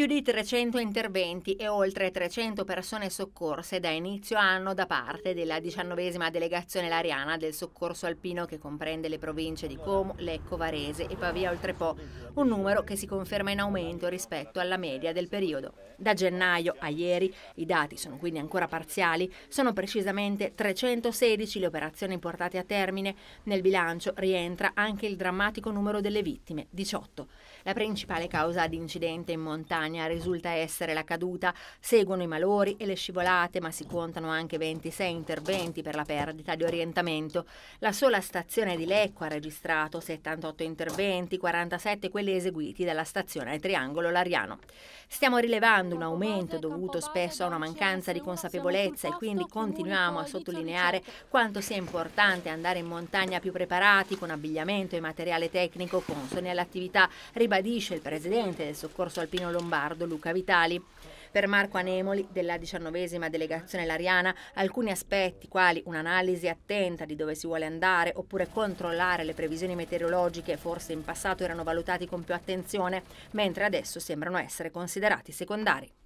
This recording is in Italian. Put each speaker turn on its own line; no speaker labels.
più di 300 interventi e oltre 300 persone soccorse da inizio anno da parte della diciannovesima delegazione lariana del soccorso alpino che comprende le province di Como, Lecco, Varese e Pavia Oltrepo, un numero che si conferma in aumento rispetto alla media del periodo. Da gennaio a ieri, i dati sono quindi ancora parziali, sono precisamente 316 le operazioni portate a termine, nel bilancio rientra anche il drammatico numero delle vittime, 18. La principale causa di incidente in montagna montagna risulta essere la caduta. Seguono i malori e le scivolate, ma si contano anche 26 interventi per la perdita di orientamento. La sola stazione di Lecco ha registrato 78 interventi, 47 quelli eseguiti dalla stazione Triangolo Lariano. Stiamo rilevando un aumento dovuto spesso a una mancanza di consapevolezza e quindi continuiamo a sottolineare quanto sia importante andare in montagna più preparati con abbigliamento e materiale tecnico consoni all'attività, ribadisce il presidente del Soccorso Alpino Lombardo lombardo Luca Vitali. Per Marco Anemoli della diciannovesima delegazione lariana, alcuni aspetti, quali un'analisi attenta di dove si vuole andare oppure controllare le previsioni meteorologiche, forse in passato erano valutati con più attenzione, mentre adesso sembrano essere considerati secondari.